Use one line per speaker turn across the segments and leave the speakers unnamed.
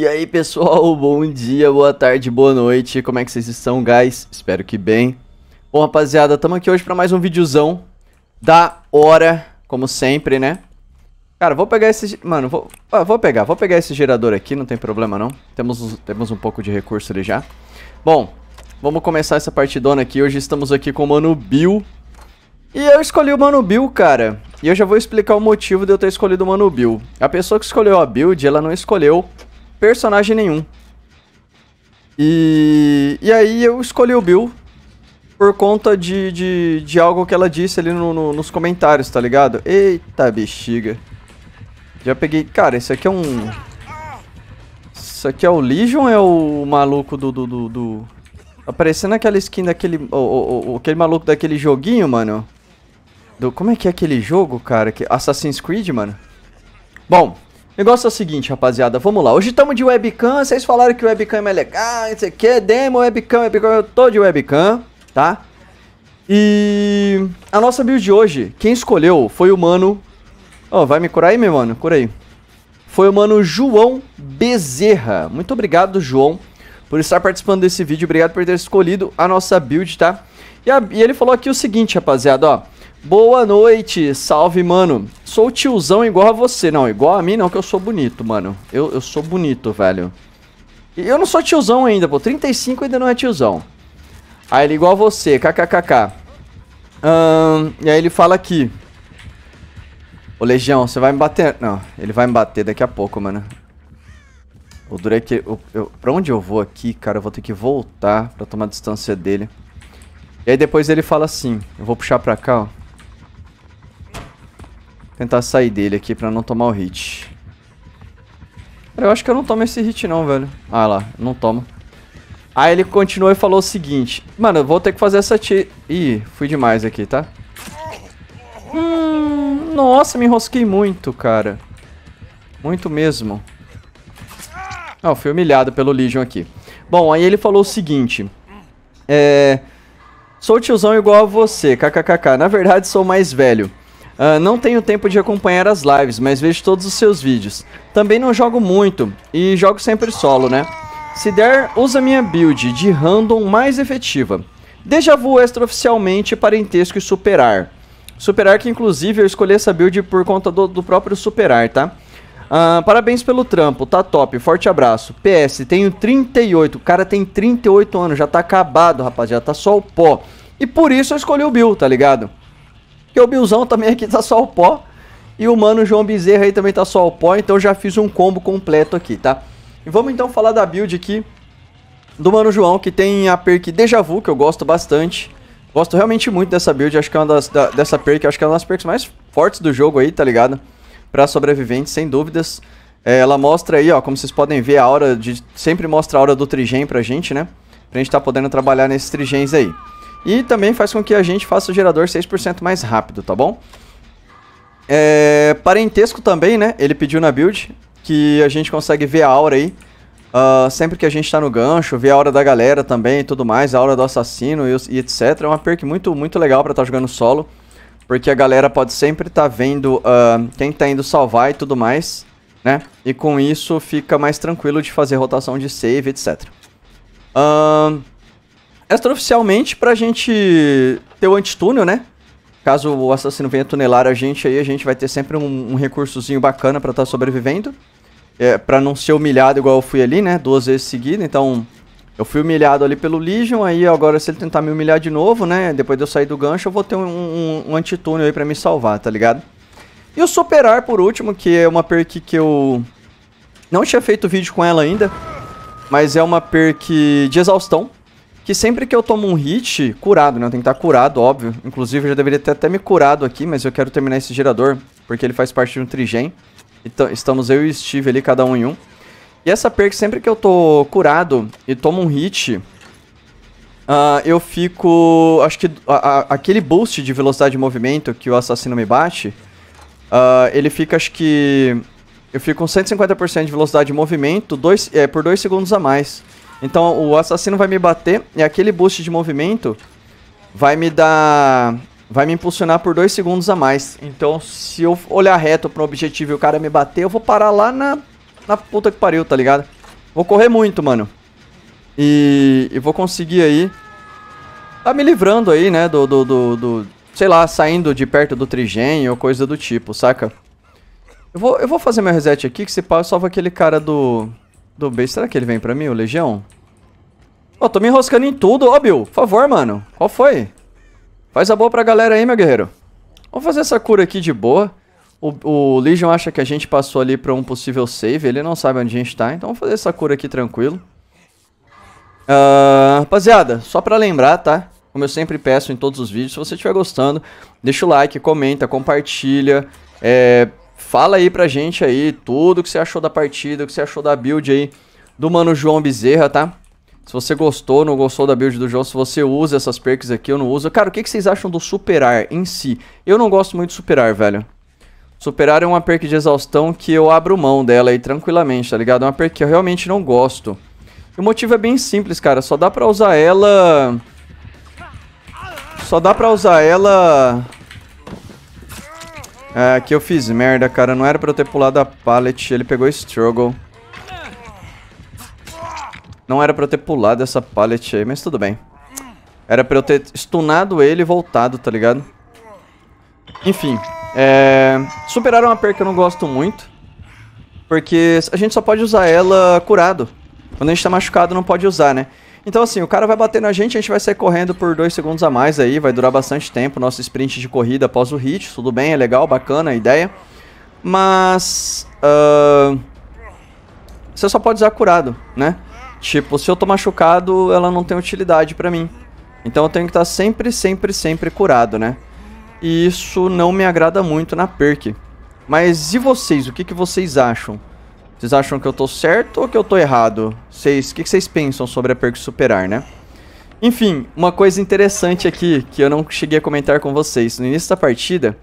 E aí pessoal, bom dia, boa tarde, boa noite, como é que vocês estão, guys? Espero que bem. Bom rapaziada, estamos aqui hoje para mais um videozão da hora, como sempre, né? Cara, vou pegar esse... Mano, vou... Ah, vou pegar, vou pegar esse gerador aqui, não tem problema não. Temos, temos um pouco de recurso ali já. Bom, vamos começar essa partidona aqui. Hoje estamos aqui com o Mano Bill. E eu escolhi o Mano Bill, cara. E eu já vou explicar o motivo de eu ter escolhido o Mano Bill. A pessoa que escolheu a build, ela não escolheu personagem nenhum. E, e aí eu escolhi o Bill por conta de, de, de algo que ela disse ali no, no, nos comentários, tá ligado? Eita bexiga. Já peguei... Cara, esse aqui é um... Isso aqui é o Legion é o maluco do... do, do, do... Aparecendo aquela skin daquele... O, o, o, aquele maluco daquele joguinho, mano. Do... Como é que é aquele jogo, cara? Que... Assassin's Creed, mano? Bom, negócio é o seguinte, rapaziada, vamos lá. Hoje estamos de webcam, vocês falaram que webcam é legal, não sei o que, demo, webcam, webcam, eu tô de webcam, tá? E a nossa build de hoje, quem escolheu foi o mano... oh, vai me curar aí, meu mano? Cura aí. Foi o mano João Bezerra. Muito obrigado, João, por estar participando desse vídeo. Obrigado por ter escolhido a nossa build, tá? E, a... e ele falou aqui o seguinte, rapaziada, ó. Boa noite, salve, mano. Sou tiozão igual a você. Não, igual a mim não, que eu sou bonito, mano. Eu, eu sou bonito, velho. E eu não sou tiozão ainda, pô. 35 ainda não é tiozão. Aí ele igual a você, kkkk. Hum, e aí ele fala aqui. Ô, Legião, você vai me bater... Não, ele vai me bater daqui a pouco, mano. O Drake. É que... Eu, eu, pra onde eu vou aqui, cara? Eu vou ter que voltar pra tomar distância dele. E aí depois ele fala assim. Eu vou puxar pra cá, ó. Tentar sair dele aqui pra não tomar o hit. eu acho que eu não tomo esse hit não, velho. Ah lá, não toma. Aí ele continuou e falou o seguinte. Mano, eu vou ter que fazer essa tira... Ih, fui demais aqui, tá? Hum, nossa, me enrosquei muito, cara. Muito mesmo. Ah, fui humilhado pelo Legion aqui. Bom, aí ele falou o seguinte. É... Sou tiozão igual a você, kkkk. Na verdade, sou mais velho. Uh, não tenho tempo de acompanhar as lives, mas vejo todos os seus vídeos. Também não jogo muito e jogo sempre solo, né? Se der, usa minha build de random mais efetiva. Deja vu extraoficialmente parentesco e superar. Superar que inclusive eu escolhi essa build por conta do, do próprio superar, tá? Uh, parabéns pelo trampo, tá top, forte abraço. PS, tenho 38, o cara tem 38 anos, já tá acabado, rapaziada, tá só o pó. E por isso eu escolhi o Bill, tá ligado? Porque o Bilzão também aqui tá só o pó. E o mano João Bezerra aí também tá só o pó. Então já fiz um combo completo aqui, tá? E vamos então falar da build aqui do mano João, que tem a perk Deja Vu, que eu gosto bastante. Gosto realmente muito dessa build, acho que é uma das, da, dessa perk, acho que é uma das perks mais fortes do jogo aí, tá ligado? Pra sobreviventes, sem dúvidas. É, ela mostra aí, ó, como vocês podem ver, a aura de... Sempre mostra a aura do trigem pra gente, né? Pra gente tá podendo trabalhar nesses trigens aí. E também faz com que a gente faça o gerador 6% mais rápido, tá bom? É, parentesco também, né? Ele pediu na build que a gente consegue ver a aura aí. Uh, sempre que a gente tá no gancho, ver a aura da galera também e tudo mais, a aura do assassino e, e etc. É uma perk muito, muito legal pra estar tá jogando solo. Porque a galera pode sempre estar tá vendo uh, quem tá indo salvar e tudo mais, né? E com isso fica mais tranquilo de fazer rotação de save, etc. Ahn... Uh, extraoficialmente, pra gente ter o antitúnel, né? Caso o assassino venha tunelar a gente aí, a gente vai ter sempre um, um recursozinho bacana pra estar tá sobrevivendo. É, pra não ser humilhado igual eu fui ali, né? Duas vezes seguida, então... Eu fui humilhado ali pelo Legion, aí agora se ele tentar me humilhar de novo, né? Depois de eu sair do gancho, eu vou ter um, um, um antitúnel aí pra me salvar, tá ligado? E o Superar, por último, que é uma perk que eu não tinha feito vídeo com ela ainda, mas é uma perk de exaustão que sempre que eu tomo um hit, curado, né? Eu tenho que estar curado, óbvio. Inclusive, eu já deveria ter até me curado aqui, mas eu quero terminar esse gerador, porque ele faz parte de um trigem. Então, estamos eu e o Steve ali, cada um em um. E essa perk, sempre que eu tô curado e tomo um hit, uh, eu fico... Acho que a, a, aquele boost de velocidade de movimento que o assassino me bate, uh, ele fica, acho que... Eu fico com 150% de velocidade de movimento dois, é, por 2 segundos a mais. Então o assassino vai me bater e aquele boost de movimento vai me dar. Vai me impulsionar por dois segundos a mais. Então, se eu olhar reto para o objetivo e o cara me bater, eu vou parar lá na, na puta que pariu, tá ligado? Vou correr muito, mano. E, e vou conseguir aí. Tá me livrando aí, né? Do, do, do, do. Sei lá, saindo de perto do trigem ou coisa do tipo, saca? Eu vou, eu vou fazer meu reset aqui, que se pá, eu salvo aquele cara do. Do B será que ele vem pra mim, o Legião? Ó, oh, tô me enroscando em tudo. Ó, Bill, por favor, mano. Qual foi? Faz a boa pra galera aí, meu guerreiro. Vamos fazer essa cura aqui de boa. O, o Legion acha que a gente passou ali pra um possível save. Ele não sabe onde a gente tá. Então vamos fazer essa cura aqui tranquilo. Uh, rapaziada, só pra lembrar, tá? Como eu sempre peço em todos os vídeos, se você estiver gostando, deixa o like, comenta, compartilha. É, Fala aí pra gente aí tudo que você achou da partida, o que você achou da build aí do mano João Bezerra, tá? Se você gostou, não gostou da build do João, se você usa essas perks aqui, eu não uso. Cara, o que, que vocês acham do superar em si? Eu não gosto muito de superar, velho. Superar é uma perk de exaustão que eu abro mão dela aí tranquilamente, tá ligado? É uma perk que eu realmente não gosto. O motivo é bem simples, cara. Só dá pra usar ela... Só dá pra usar ela é, que eu fiz merda, cara. Não era pra eu ter pulado a pallet. Ele pegou struggle. Não era pra eu ter pulado essa pallet aí, mas tudo bem. Era pra eu ter stunado ele e voltado, tá ligado? Enfim. É... Superaram uma perk que eu não gosto muito. Porque a gente só pode usar ela curado. Quando a gente tá machucado, não pode usar, né? Então, assim, o cara vai bater na gente, a gente vai sair correndo por dois segundos a mais aí, vai durar bastante tempo nosso sprint de corrida após o hit. Tudo bem, é legal, bacana a ideia. Mas. Uh, você só pode usar curado, né? Tipo, se eu tô machucado, ela não tem utilidade para mim. Então eu tenho que estar tá sempre, sempre, sempre curado, né? E isso não me agrada muito na perk. Mas e vocês? O que, que vocês acham? Vocês acham que eu tô certo ou que eu tô errado? Vocês, o que, vocês pensam sobre a perk superar, né? Enfim, uma coisa interessante aqui que eu não cheguei a comentar com vocês. No início da partida,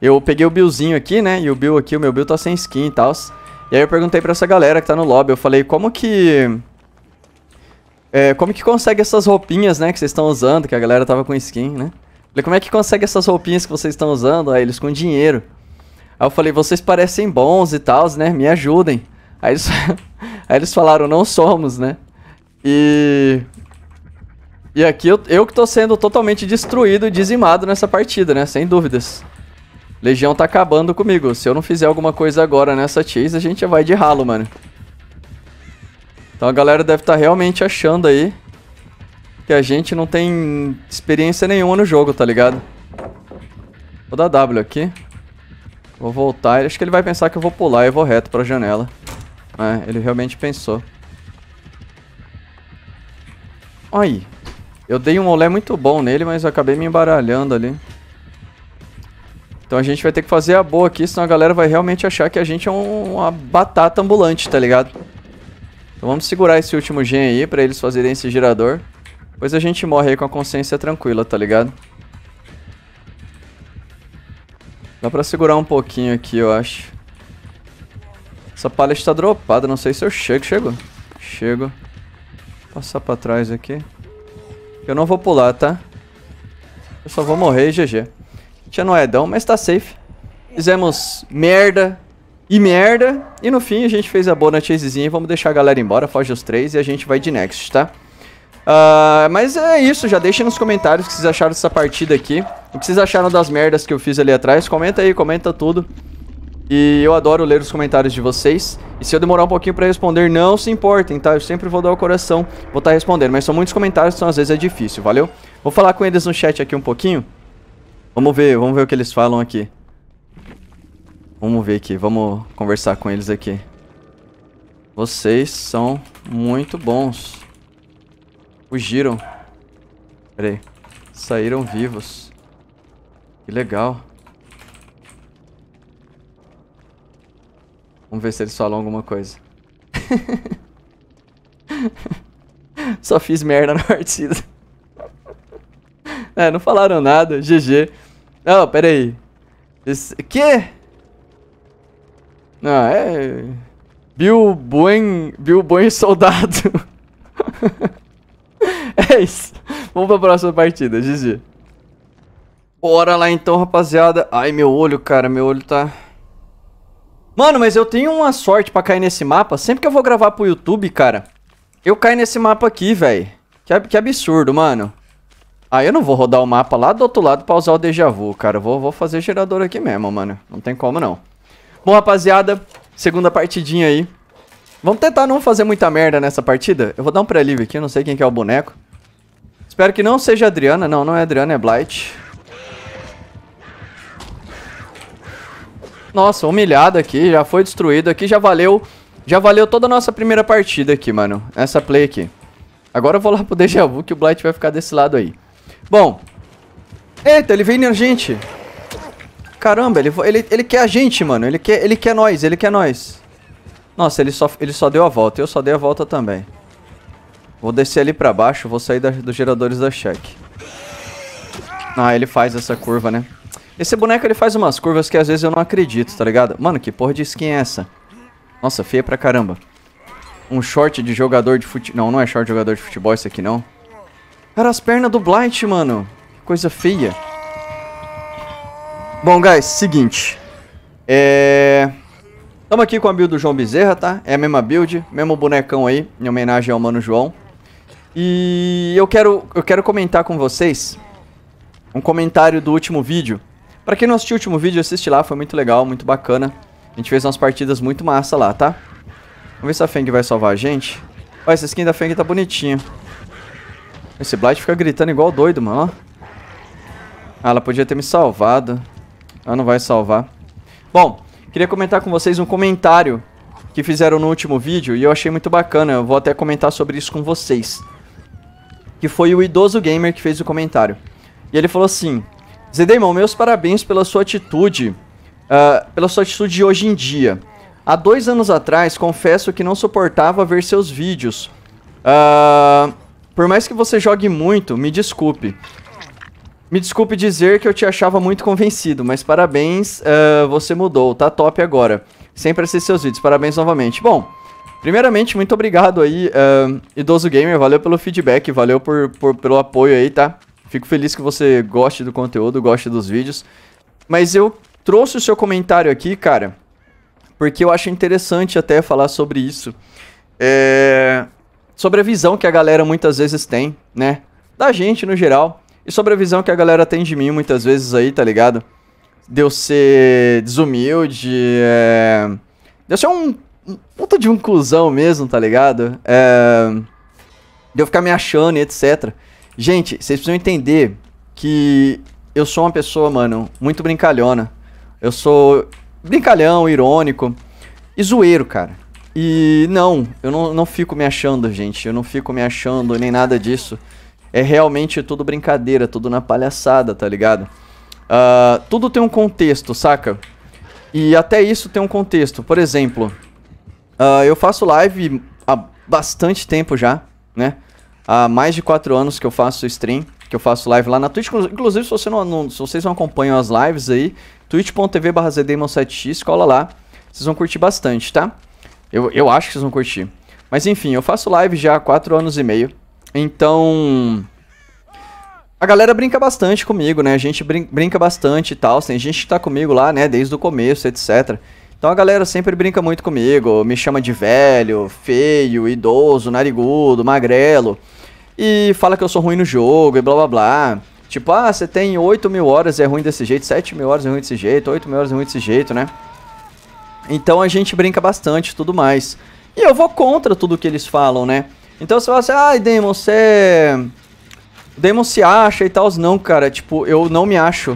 eu peguei o Billzinho aqui, né? E o Bill aqui, o meu Bill tá sem skin e tal. E aí eu perguntei pra essa galera que tá no lobby, eu falei, como que... É, como que consegue essas roupinhas, né, que vocês estão usando, que a galera tava com skin, né? falei, como é que consegue essas roupinhas que vocês estão usando? Aí eles com dinheiro. Aí eu falei, vocês parecem bons e tal, né? Me ajudem. Aí eles, aí eles falaram, não somos, né? E. E aqui eu, eu que tô sendo totalmente destruído e dizimado nessa partida, né? Sem dúvidas. Legião tá acabando comigo. Se eu não fizer alguma coisa agora nessa chase, a gente já vai de ralo, mano. Então a galera deve estar tá realmente achando aí que a gente não tem experiência nenhuma no jogo, tá ligado? Vou dar W aqui. Vou voltar. Acho que ele vai pensar que eu vou pular e vou reto pra janela. É, ele realmente pensou. Aí. Eu dei um olé muito bom nele, mas eu acabei me embaralhando ali. Então a gente vai ter que fazer a boa aqui, senão a galera vai realmente achar que a gente é um, uma batata ambulante, tá ligado? Então vamos segurar esse último gen aí pra eles fazerem esse girador. Pois a gente morre aí com a consciência tranquila, tá ligado? Dá pra segurar um pouquinho aqui, eu acho. Essa palha tá dropada, não sei se eu chego. Chego? Chego. passar pra trás aqui. Eu não vou pular, tá? Eu só vou morrer e GG. Tinha no Edão, mas tá safe. Fizemos merda e merda. E no fim a gente fez a boa na chasezinha. Vamos deixar a galera embora, foge os três e a gente vai de next, tá? Uh, mas é isso, já deixa nos comentários o que vocês acharam dessa partida aqui. O que vocês acharam das merdas que eu fiz ali atrás. Comenta aí, comenta tudo. E eu adoro ler os comentários de vocês. E se eu demorar um pouquinho para responder, não se importem, tá? Eu sempre vou dar o coração, vou estar tá respondendo. Mas são muitos comentários, então às vezes é difícil, valeu? Vou falar com eles no chat aqui um pouquinho. Vamos ver, vamos ver o que eles falam aqui. Vamos ver aqui, vamos conversar com eles aqui. Vocês são muito bons. Fugiram. Pera aí. Saíram vivos. Que legal. Vamos ver se eles falam alguma coisa. Só fiz merda na partida. É, não falaram nada. GG. Não, pera aí. Esse... Que? Não, é... Bill Buen... Bill Buen Soldado. É isso. Vamos pra próxima partida, GG. Bora lá então, rapaziada. Ai, meu olho, cara, meu olho tá... Mano, mas eu tenho uma sorte pra cair nesse mapa. Sempre que eu vou gravar pro YouTube, cara, eu caio nesse mapa aqui, velho. Que, ab que, absurdo, mano. Ah, eu não vou rodar o mapa lá do outro lado pra usar o déjà Vu, cara. Vou, vou fazer gerador aqui mesmo, mano. Não tem como, não. Bom, rapaziada, segunda partidinha aí. Vamos tentar não fazer muita merda nessa partida. Eu vou dar um pré-livre aqui, eu não sei quem que é o boneco. Espero que não seja Adriana. Não, não é Adriana, é Blight. Nossa, humilhado aqui, já foi destruído aqui, já valeu. Já valeu toda a nossa primeira partida aqui, mano. Essa play aqui. Agora eu vou lá pro Deja Vu que o Blight vai ficar desse lado aí. Bom. Eita, ele veio na gente. Caramba, ele, ele, ele quer a gente, mano. Ele quer, ele quer nós, ele quer nós. Nossa, ele só, ele só deu a volta. Eu só dei a volta também. Vou descer ali pra baixo, vou sair da, dos geradores da check. Ah, ele faz essa curva, né? Esse boneco, ele faz umas curvas que às vezes eu não acredito, tá ligado? Mano, que porra de skin é essa? Nossa, feia pra caramba. Um short de jogador de futebol... Não, não é short de jogador de futebol isso aqui, não. Cara, as pernas do Blight, mano. Que coisa feia. Bom, guys, seguinte. É... Tamo aqui com a build do João Bezerra, tá? É a mesma build, mesmo bonecão aí, em homenagem ao Mano João. E eu quero, eu quero comentar com vocês um comentário do último vídeo. Para quem não assistiu o último vídeo, assiste lá, foi muito legal, muito bacana. A gente fez umas partidas muito massa lá, tá? Vamos ver se a Feng vai salvar a gente. Olha, essa skin da Feng tá bonitinha. Esse Blight fica gritando igual doido, mano, Ah, ela podia ter me salvado. Ela não vai salvar. Bom, queria comentar com vocês um comentário que fizeram no último vídeo e eu achei muito bacana. Eu vou até comentar sobre isso com vocês que foi o idoso gamer que fez o comentário. E ele falou assim: Zedemon, meus parabéns pela sua atitude, uh, pela sua atitude de hoje em dia. Há dois anos atrás, confesso que não suportava ver seus vídeos. Uh, por mais que você jogue muito, me desculpe. Me desculpe dizer que eu te achava muito convencido, mas parabéns, uh, você mudou, tá top agora. Sempre assisti seus vídeos, parabéns novamente. Bom, Primeiramente, muito obrigado aí, uh, Idoso Gamer, valeu pelo feedback, valeu por, por, pelo apoio aí, tá? Fico feliz que você goste do conteúdo, goste dos vídeos. Mas eu trouxe o seu comentário aqui, cara, porque eu acho interessante até falar sobre isso. É... Sobre a visão que a galera muitas vezes tem, né? Da gente no geral. E sobre a visão que a galera tem de mim muitas vezes aí, tá ligado? De eu ser desumilde, é... de eu ser um puta de um cuzão mesmo, tá ligado? É, de eu ficar me achando e etc. Gente, vocês precisam entender que eu sou uma pessoa, mano, muito brincalhona. Eu sou brincalhão, irônico e zoeiro, cara. E não, eu não, não fico me achando, gente. Eu não fico me achando nem nada disso. É realmente tudo brincadeira, tudo na palhaçada, tá ligado? Uh, tudo tem um contexto, saca? E até isso tem um contexto. Por exemplo, Uh, eu faço live há bastante tempo já, né? Há mais de 4 anos que eu faço stream, que eu faço live lá na Twitch. Inclusive, se, você não, não se vocês não acompanham as lives aí, twitch.tv barra 7 x cola lá. Vocês vão curtir bastante, tá? Eu, eu acho que vocês vão curtir. Mas enfim, eu faço live já há 4 anos e meio. Então... A galera brinca bastante comigo, né? A gente brinca bastante e tal. Tem gente que tá comigo lá, né? Desde o começo, etc. Então a galera sempre brinca muito comigo, me chama de velho, feio, idoso, narigudo, magrelo. E fala que eu sou ruim no jogo e blá blá blá. Tipo, ah, você tem 8 é mil horas é ruim desse jeito, 7 mil horas é ruim desse jeito, 8 mil horas é ruim desse jeito, né? Então a gente brinca bastante tudo mais. E eu vou contra tudo que eles falam, né? Então você fala assim, ai, ah, Demon, você. É- Demon se acha e tal. Não, cara, tipo, eu não me acho.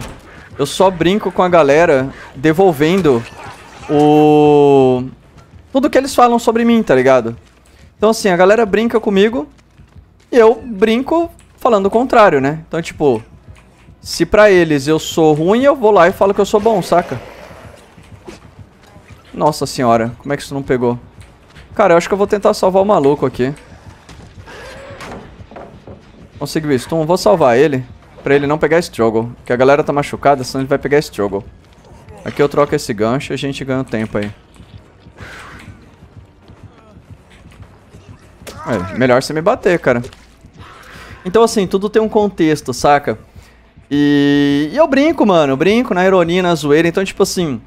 Eu só brinco com a galera devolvendo o... Tudo que eles falam sobre mim, tá ligado? Então, assim, a galera brinca comigo e eu brinco falando o contrário, né? Então, tipo, se pra eles eu sou ruim, eu vou lá e falo que eu sou bom, saca? Nossa senhora, como é que isso não pegou? Cara, eu acho que eu vou tentar salvar o maluco aqui. Conseguiu isso. Então, vou salvar ele pra ele não pegar Struggle, que a galera tá machucada, senão ele vai pegar Struggle. Aqui eu troco esse gancho e a gente ganha um tempo aí. É, melhor você me bater, cara. Então, assim, tudo tem um contexto, saca? E, e eu brinco, mano. Eu brinco na ironia, na zoeira. Então, tipo assim,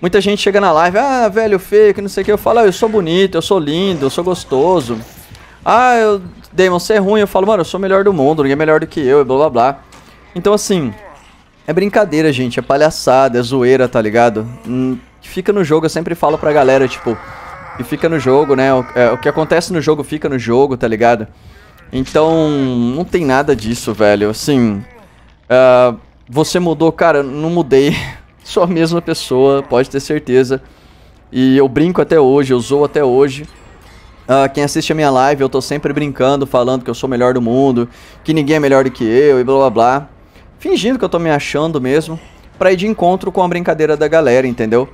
muita gente chega na live, ah, velho, feio, que não sei o que. Eu falo, ah, eu sou bonito, eu sou lindo, eu sou gostoso. Ah, eu, Damon, você é ruim. Eu falo, mano, eu sou o melhor do mundo, ninguém é melhor do que eu, e blá blá blá. Então, assim, é brincadeira, gente. É palhaçada, é zoeira, tá ligado? Hum, fica no jogo, eu sempre falo pra galera, tipo, que fica no jogo, né? O, é, o que acontece no jogo fica no jogo, tá ligado? Então, não tem nada disso, velho. Assim, uh, você mudou, cara, não mudei. Sou a mesma pessoa, pode ter certeza. E eu brinco até hoje, eu zoo até hoje. Uh, quem assiste a minha live, eu tô sempre brincando, falando que eu sou o melhor do mundo, que ninguém é melhor do que eu e blá blá blá fingindo que eu tô me achando mesmo, pra ir de encontro com a brincadeira da galera, entendeu?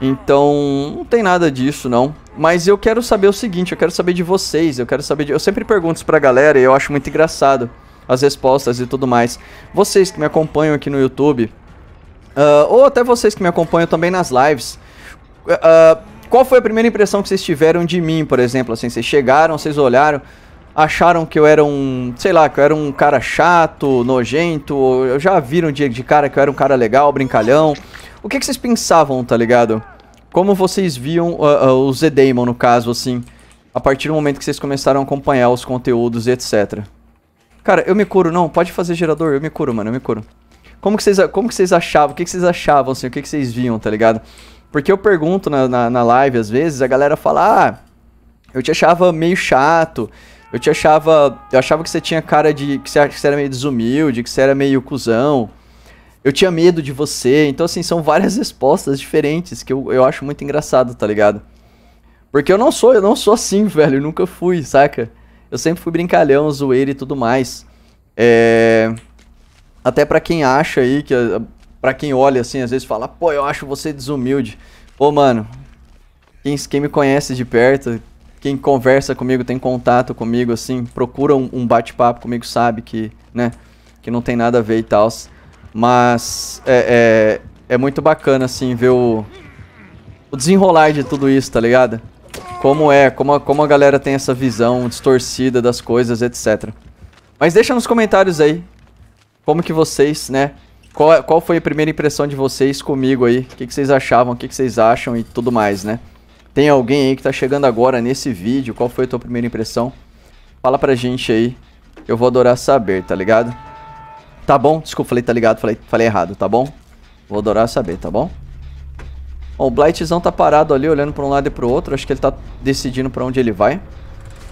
Então, não tem nada disso, não. Mas eu quero saber o seguinte, eu quero saber de vocês, eu quero saber de... Eu sempre pergunto isso pra galera e eu acho muito engraçado as respostas e tudo mais. Vocês que me acompanham aqui no YouTube, uh, ou até vocês que me acompanham também nas lives, uh, qual foi a primeira impressão que vocês tiveram de mim, por exemplo? Assim, vocês chegaram, vocês olharam, acharam que eu era um, sei lá, que eu era um cara chato, nojento, já viram de, de cara que eu era um cara legal, brincalhão. O que, que vocês pensavam, tá ligado? Como vocês viam uh, uh, o Z-Damon, no caso, assim, a partir do momento que vocês começaram a acompanhar os conteúdos e etc. Cara, eu me curo, não, pode fazer gerador, eu me curo, mano, eu me curo. Como que vocês, como que vocês achavam, o que, que vocês achavam, assim, o que, que vocês viam, tá ligado? Porque eu pergunto na, na, na live, às vezes, a galera fala, ah, eu te achava meio chato, eu te achava. Eu achava que você tinha cara de. que você, era meio desumilde, que você era meio cuzão. Eu tinha medo de você. Então, assim, são várias respostas diferentes que eu, eu acho muito engraçado, tá ligado? Porque eu não sou, eu não sou assim, velho. Eu nunca fui, saca? Eu sempre fui brincalhão, zoeiro e tudo mais. É... Até para quem acha aí, que para quem olha assim, às vezes fala, pô, eu acho você desumilde. Pô, mano, quem, quem me conhece de perto quem conversa comigo, tem contato comigo, assim, procura um, um bate-papo comigo, sabe que, né, que não tem nada a ver e tal. Mas é, é, é, muito bacana, assim, ver o, o desenrolar de tudo isso, tá ligado? Como é, como a, como a galera tem essa visão distorcida das coisas, etc. Mas deixa nos comentários aí como que vocês, né, qual, qual foi a primeira impressão de vocês comigo aí? O que, que vocês achavam, o que, que vocês acham e tudo mais, né? Tem alguém aí que tá chegando agora nesse vídeo, qual foi a tua primeira impressão? Fala pra gente aí, eu vou adorar saber, tá ligado? Tá bom? Desculpa, falei tá ligado, falei, falei errado, tá bom? Vou adorar saber, tá bom? Ó, o Blightzão tá parado ali, olhando pra um lado e pro outro, acho que ele tá decidindo pra onde ele vai.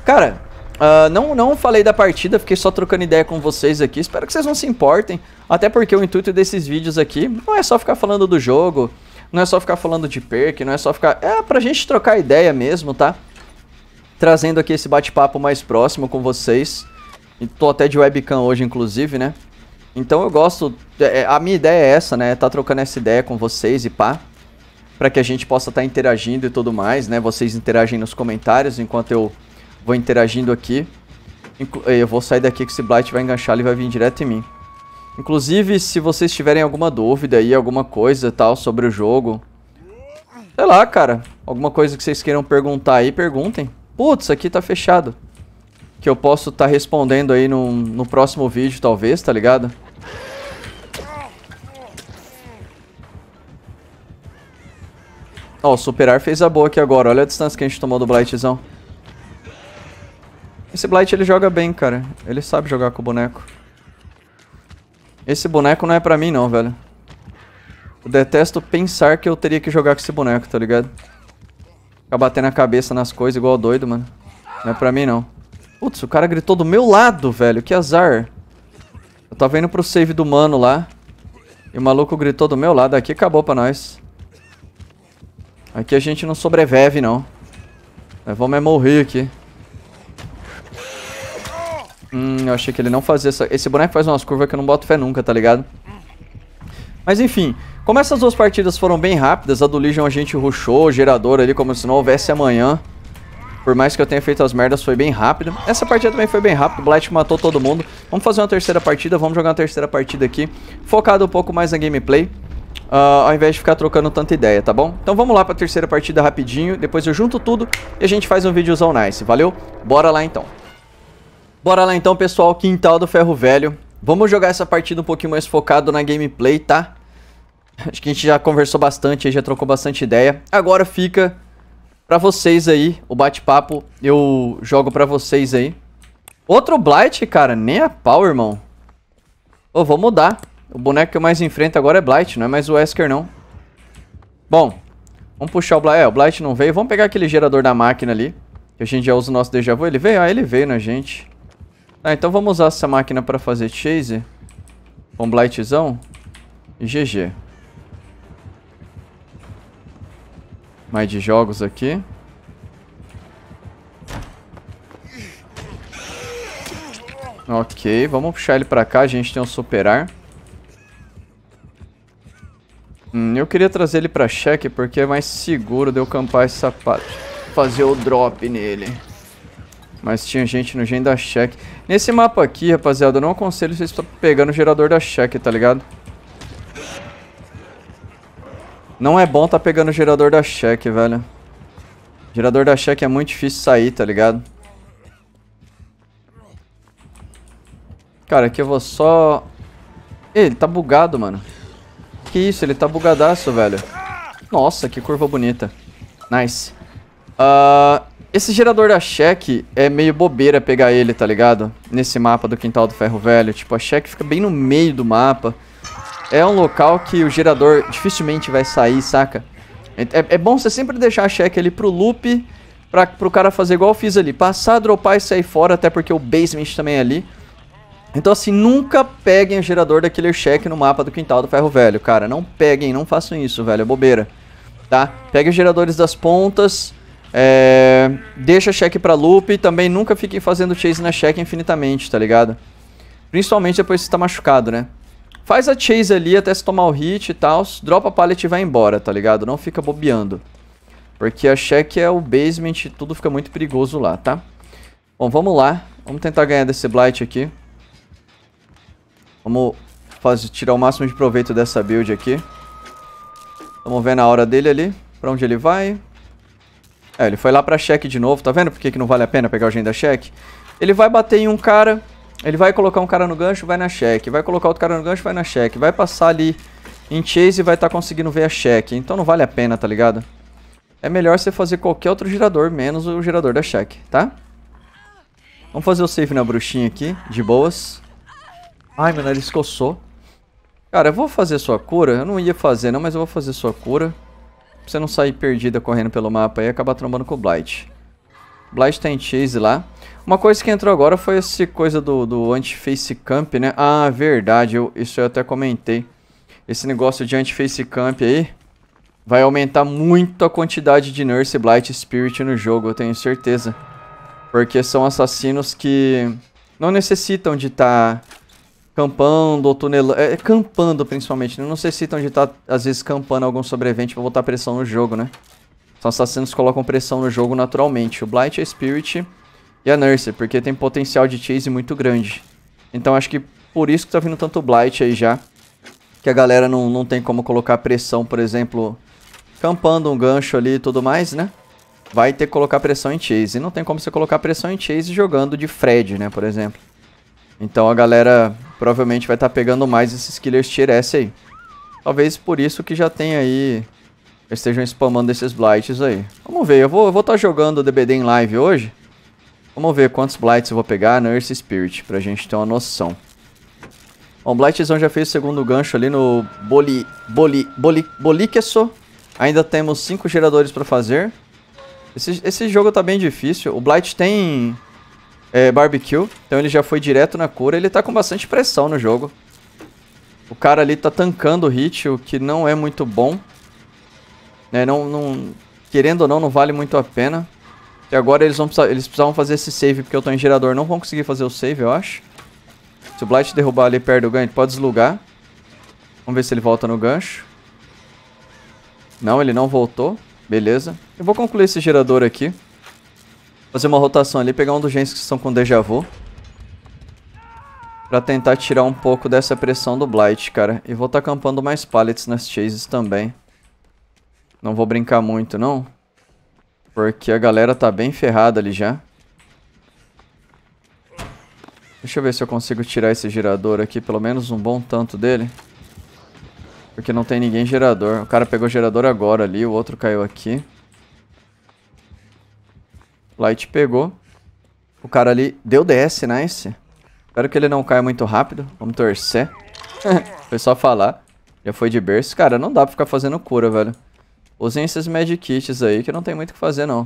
Cara, Uh, não, não falei da partida, fiquei só trocando ideia com vocês aqui. Espero que vocês não se importem. Até porque o intuito desses vídeos aqui não é só ficar falando do jogo, não é só ficar falando de perk, não é só ficar... É pra gente trocar ideia mesmo, tá? Trazendo aqui esse bate-papo mais próximo com vocês. E tô até de webcam hoje, inclusive, né? Então eu gosto... É, é, a minha ideia é essa, né? É tá trocando essa ideia com vocês e pá. Pra que a gente possa estar tá interagindo e tudo mais, né? Vocês interagem nos comentários enquanto eu vou interagindo aqui. Eu vou sair daqui que esse Blight vai enganchar, e vai vir direto em mim. Inclusive, se vocês tiverem alguma dúvida aí, alguma coisa tal sobre o jogo, sei lá, cara, alguma coisa que vocês queiram perguntar aí, perguntem. Putz, aqui tá fechado. Que eu posso estar tá respondendo aí no, no próximo vídeo, talvez, tá ligado? Ó, o Superar fez a boa aqui agora. Olha a distância que a gente tomou do Blightzão. Esse Blight, ele joga bem, cara. Ele sabe jogar com o boneco. Esse boneco não é pra mim não, velho. Eu detesto pensar que eu teria que jogar com esse boneco, tá ligado? Ficar batendo a cabeça nas coisas igual doido, mano. Não é pra mim, não. Putz, o cara gritou do meu lado, velho. Que azar. Eu tava indo pro save do mano lá. E o maluco gritou do meu lado. Aqui acabou pra nós. Aqui a gente não sobrevive, não. Nós vamos é morrer aqui. Hum, eu achei que ele não fazia essa... Esse boneco faz umas curvas que eu não boto fé nunca, tá ligado? Mas enfim, como essas duas partidas foram bem rápidas, a do Legion a gente rushou o gerador ali como se não houvesse amanhã. Por mais que eu tenha feito as merdas, foi bem rápido. Essa partida também foi bem rápida, o Blight matou todo mundo. Vamos fazer uma terceira partida, vamos jogar uma terceira partida aqui. Focado um pouco mais na gameplay. Uh, ao invés de ficar trocando tanta ideia, tá bom? Então vamos lá pra terceira partida rapidinho, depois eu junto tudo e a gente faz um videozão nice, valeu? Bora lá então. Bora lá então, pessoal, quintal do ferro velho. Vamos jogar essa partida um pouquinho mais focado na gameplay, tá? Acho que a gente já conversou bastante, já trocou bastante ideia. Agora fica pra vocês aí, o bate-papo. Eu jogo pra vocês aí. Outro Blight, cara, nem a pau, irmão. Ô, vou mudar. O boneco que eu mais enfrento agora é Blight, não é mais o Esker, não. Bom, vamos puxar o Blight. É, o Blight não veio. Vamos pegar aquele gerador da máquina ali. Que a gente já usa o nosso déjà vu. Ele veio? Ah, ele veio né, gente. Ah, então vamos usar essa máquina para fazer chase. Um blightzão. E GG. Mais de jogos aqui. Ok, vamos puxar ele pra cá. A gente tem um superar. Hum, eu queria trazer ele pra check porque é mais seguro de eu campar esse sapato. Fazer o drop nele. Mas tinha gente no gen da check. Nesse mapa aqui, rapaziada, eu não aconselho vocês tá pegando o gerador da check tá ligado? Não é bom tá pegando o gerador da check velho. gerador da check é muito difícil sair, tá ligado? Cara, aqui eu vou só... Ih, ele tá bugado, mano. Que isso, ele tá bugadaço, velho. Nossa, que curva bonita. Nice. Uh, esse gerador da cheque é meio bobeira pegar ele, tá ligado? Nesse mapa do Quintal do Ferro Velho. Tipo, a cheque fica bem no meio do mapa. É um local que o gerador dificilmente vai sair, saca? É, é bom você sempre deixar a cheque ali pro loop, pra, pro cara fazer igual eu fiz ali. Passar, dropar e sair fora, até porque o basement também é ali. Então, assim, nunca peguem o gerador da Killer no mapa do Quintal do Ferro Velho, cara. Não peguem, não façam isso, velho. É bobeira. Tá? Pegue os geradores das pontas é, deixa cheque pra loop e também nunca fiquem fazendo chase na cheque infinitamente, tá ligado? Principalmente depois que você tá machucado, né? Faz a chase ali até se tomar o hit e tal, dropa a pallet e vai embora, tá ligado? Não fica bobeando. Porque a cheque é o basement e tudo fica muito perigoso lá, tá? Bom, vamos lá. Vamos tentar ganhar desse Blight aqui. Vamos fazer, tirar o máximo de proveito dessa build aqui. Vamos ver na hora dele ali, pra onde ele vai. É, ele foi lá pra cheque de novo, tá vendo por que, que não vale a pena pegar o gen da cheque? Ele vai bater em um cara, ele vai colocar um cara no gancho, vai na cheque. Vai colocar outro cara no gancho, vai na cheque. Vai passar ali em chase e vai estar tá conseguindo ver a cheque. Então não vale a pena, tá ligado? É melhor você fazer qualquer outro gerador menos o gerador da cheque, tá? Vamos fazer o save na bruxinha aqui, de boas. Ai, meu ele coçou. Cara, eu vou fazer sua cura. Eu não ia fazer não, mas eu vou fazer sua cura. Pra você não sair perdida correndo pelo mapa e acabar trombando com o Blight. Blight tem tá Chase lá. Uma coisa que entrou agora foi essa coisa do, do anti-face camp, né? Ah, verdade, eu, isso eu até comentei. Esse negócio de anti-face camp aí vai aumentar muito a quantidade de Nurse Blight Spirit no jogo, eu tenho certeza. Porque são assassinos que não necessitam de estar tá Campando ou tunelando. É, campando principalmente. Né? Não sei se estão de estar, tá, às vezes, campando algum sobrevivente pra botar pressão no jogo, né? São assassinos que colocam pressão no jogo naturalmente. O Blight, a é Spirit e a Nurse, porque tem potencial de chase muito grande. Então acho que por isso que tá vindo tanto Blight aí já. Que a galera não, não tem como colocar pressão, por exemplo, campando um gancho ali e tudo mais, né? Vai ter que colocar pressão em chase. E não tem como você colocar pressão em chase jogando de Fred, né, por exemplo. Então a galera provavelmente vai estar tá pegando mais esses Killers Tier S aí. Talvez por isso que já tem aí... Estejam spamando esses Blights aí. Vamos ver, eu vou estar vou tá jogando DBD em live hoje. Vamos ver quantos Blights eu vou pegar Nurse Earth Spirit, pra gente ter uma noção. Bom, o Blightzão já fez o segundo gancho ali no Boli... Boli... Boli... Boliqueso. Ainda temos 5 geradores pra fazer. Esse, esse jogo tá bem difícil. O Blight tem é, barbecue. Então ele já foi direto na cura. Ele tá com bastante pressão no jogo. O cara ali tá tancando o hit, o que não é muito bom. É, não, não, querendo ou não, não vale muito a pena. E agora eles, vão precisar, eles precisavam fazer esse save, porque eu tô em gerador. Não vão conseguir fazer o save, eu acho. Se o Blight derrubar ali perto do gancho pode deslugar. Vamos ver se ele volta no gancho. Não, ele não voltou. Beleza. Eu vou concluir esse gerador aqui. Fazer uma rotação ali, pegar um dos gens que estão com déjà vu. Pra tentar tirar um pouco dessa pressão do Blight, cara. E vou estar tá acampando mais pallets nas chases também. Não vou brincar muito, não. Porque a galera tá bem ferrada ali já. Deixa eu ver se eu consigo tirar esse gerador aqui, pelo menos um bom tanto dele. Porque não tem ninguém gerador. O cara pegou gerador agora ali, o outro caiu aqui. Light pegou. O cara ali deu DS, nice. Né, Espero que ele não caia muito rápido. Vamos torcer. foi só falar. Já foi de berço. Cara, não dá pra ficar fazendo cura, velho. Usem esses Magic Kits aí, que não tem muito o que fazer, não.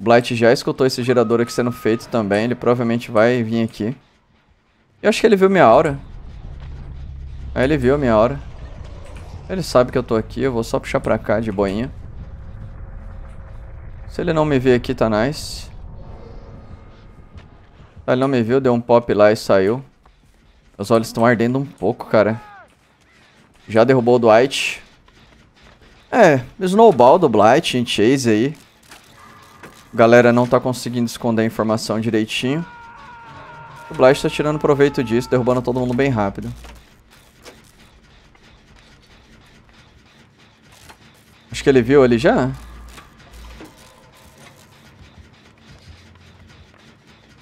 O Blight já escutou esse gerador aqui sendo feito também. Ele provavelmente vai vir aqui. Eu acho que ele viu minha aura. Aí é, ele viu minha aura. Ele sabe que eu tô aqui. Eu vou só puxar pra cá de boinha. Se ele não me ver aqui, tá nice. Ah, ele não me viu, deu um pop lá e saiu. Os olhos estão ardendo um pouco, cara. Já derrubou o Dwight. É, snowball do Blight em chase aí. Galera não tá conseguindo esconder a informação direitinho. O Blight tá tirando proveito disso, derrubando todo mundo bem rápido. Acho que ele viu ali já.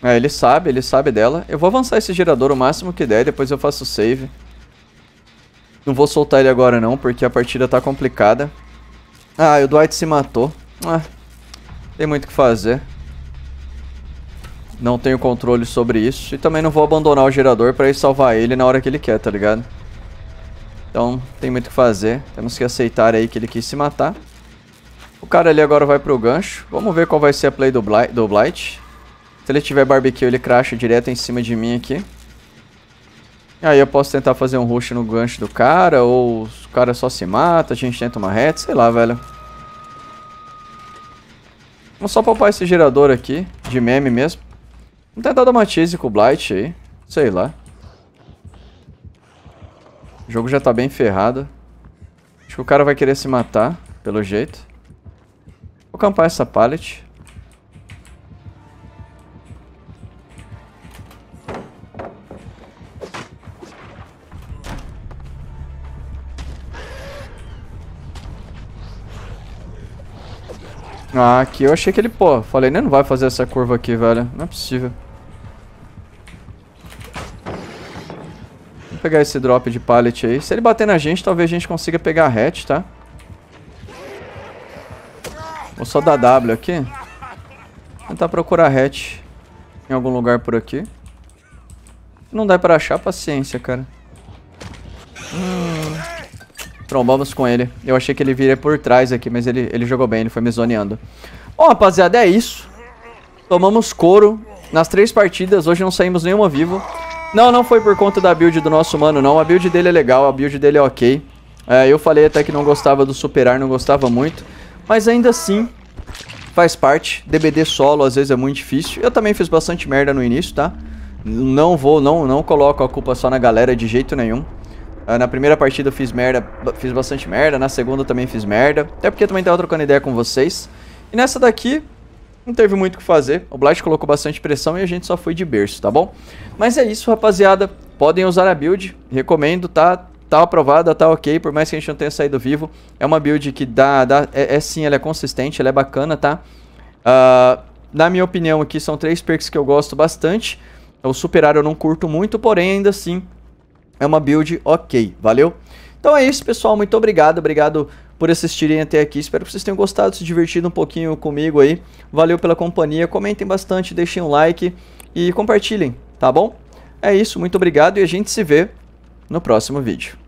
É, ele sabe, ele sabe dela. Eu vou avançar esse gerador o máximo que der, depois eu faço o save. Não vou soltar ele agora não, porque a partida tá complicada. Ah, e o Dwight se matou. Ah, tem muito o que fazer. Não tenho controle sobre isso. E também não vou abandonar o gerador pra ir salvar ele na hora que ele quer, tá ligado? Então, tem muito o que fazer. Temos que aceitar aí que ele quis se matar. O cara ali agora vai pro gancho. Vamos ver qual vai ser a play do, Bli do Blight. Se ele tiver barbecue, ele crasha direto em cima de mim aqui. Aí eu posso tentar fazer um rush no gancho do cara, ou o cara só se mata, a gente tenta uma reta, sei lá, velho. Vamos só poupar esse gerador aqui, de meme mesmo. Vamos tentar dar uma chase com o Blight aí, sei lá. O jogo já tá bem ferrado. Acho que o cara vai querer se matar, pelo jeito. Vou campar essa pallet. Ah, aqui eu achei que ele, pô, falei, ele né, não vai fazer essa curva aqui, velho. Não é possível. Vou pegar esse drop de pallet aí. Se ele bater na gente, talvez a gente consiga pegar a hatch, tá? Vou só dar W aqui. Tentar procurar a hatch em algum lugar por aqui. Não dá pra achar, paciência, cara. Trombamos com ele. Eu achei que ele viria por trás aqui, mas ele, ele jogou bem, ele foi me zoneando. Bom, rapaziada, é isso. Tomamos couro nas três partidas. Hoje não saímos nenhuma vivo. Não, não foi por conta da build do nosso mano, não. A build dele é legal, a build dele é ok. É, eu falei até que não gostava do superar, não gostava muito. Mas ainda assim, faz parte. DBD solo às vezes é muito difícil. Eu também fiz bastante merda no início, tá? Não vou, não, não coloco a culpa só na galera de jeito nenhum. Ah, na primeira partida eu fiz merda, fiz bastante merda, na segunda também fiz merda. Até porque eu também tava trocando ideia com vocês. E nessa daqui, não teve muito o que fazer. O Blast colocou bastante pressão e a gente só foi de berço, tá bom? Mas é isso, rapaziada. Podem usar a build, recomendo, tá? Tá aprovada, tá ok, por mais que a gente não tenha saído vivo. É uma build que dá... dá é, é sim, ela é consistente, ela é bacana, tá? Uh, na minha opinião aqui, são três perks que eu gosto bastante. O superar eu não curto muito, porém ainda assim é uma build ok, valeu? Então é isso, pessoal. Muito obrigado. Obrigado por assistirem até aqui. Espero que vocês tenham gostado, se divertido um pouquinho comigo aí. Valeu pela companhia. Comentem bastante, deixem um like e compartilhem, tá bom? É isso, muito obrigado e a gente se vê no próximo vídeo.